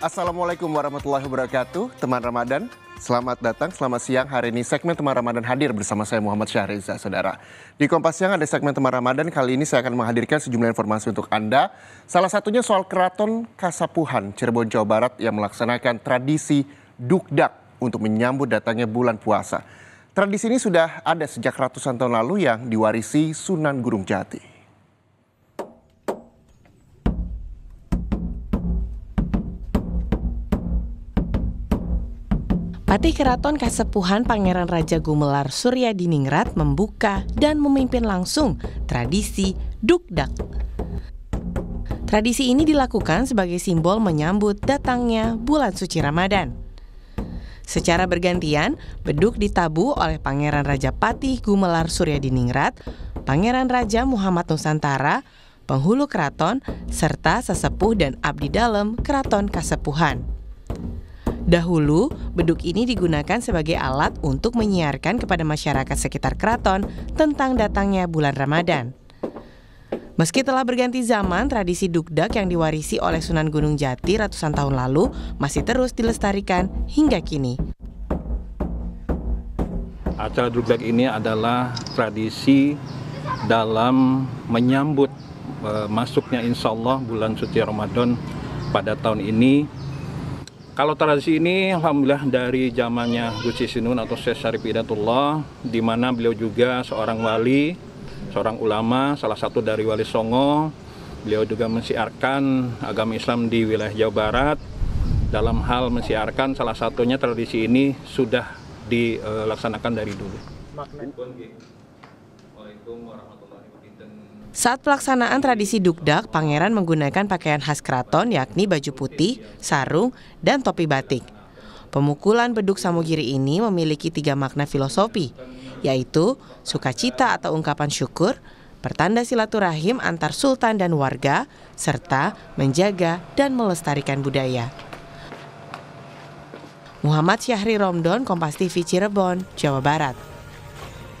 Assalamualaikum warahmatullahi wabarakatuh, teman Ramadan. Selamat datang, selamat siang. Hari ini segmen Teman Ramadan hadir bersama saya Muhammad Syahriza, saudara. Di Kompas Siang ada segmen Teman Ramadan, kali ini saya akan menghadirkan sejumlah informasi untuk Anda. Salah satunya soal Keraton Kasapuhan, Cirebon, Jawa Barat yang melaksanakan tradisi dukdak untuk menyambut datangnya bulan puasa. Tradisi ini sudah ada sejak ratusan tahun lalu yang diwarisi Sunan Gunung Jati. Patih Keraton Kasepuhan Pangeran Raja Gumelar Surya Diningrat membuka dan memimpin langsung tradisi dukdak. Tradisi ini dilakukan sebagai simbol menyambut datangnya bulan suci Ramadan. Secara bergantian, beduk ditabu oleh Pangeran Raja Patih Gumelar Surya Diningrat, Pangeran Raja Muhammad Nusantara, penghulu keraton, serta sesepuh dan abdi dalam keraton Kasepuhan. Dahulu, beduk ini digunakan sebagai alat untuk menyiarkan kepada masyarakat sekitar keraton tentang datangnya bulan Ramadan. Meski telah berganti zaman, tradisi dukdak yang diwarisi oleh Sunan Gunung Jati ratusan tahun lalu masih terus dilestarikan hingga kini. Acara dukdak ini adalah tradisi dalam menyambut eh, masuknya insya Allah bulan suci Ramadan pada tahun ini kalau tradisi ini alhamdulillah dari zamannya Gusti Sinun atau Syekh Syarif Hidayatullah di mana beliau juga seorang wali, seorang ulama, salah satu dari wali Songo. Beliau juga mensiarkan agama Islam di wilayah Jawa Barat. Dalam hal mensiarkan salah satunya tradisi ini sudah dilaksanakan dari dulu. Waalaikumsalam warahmatullahi saat pelaksanaan tradisi dukdak, pangeran menggunakan pakaian khas keraton yakni baju putih, sarung, dan topi batik. Pemukulan beduk samugiri ini memiliki tiga makna filosofi, yaitu sukacita atau ungkapan syukur, pertanda silaturahim antar sultan dan warga, serta menjaga dan melestarikan budaya. Muhammad Syahri Romdon, Kompas TV Cirebon, Jawa Barat.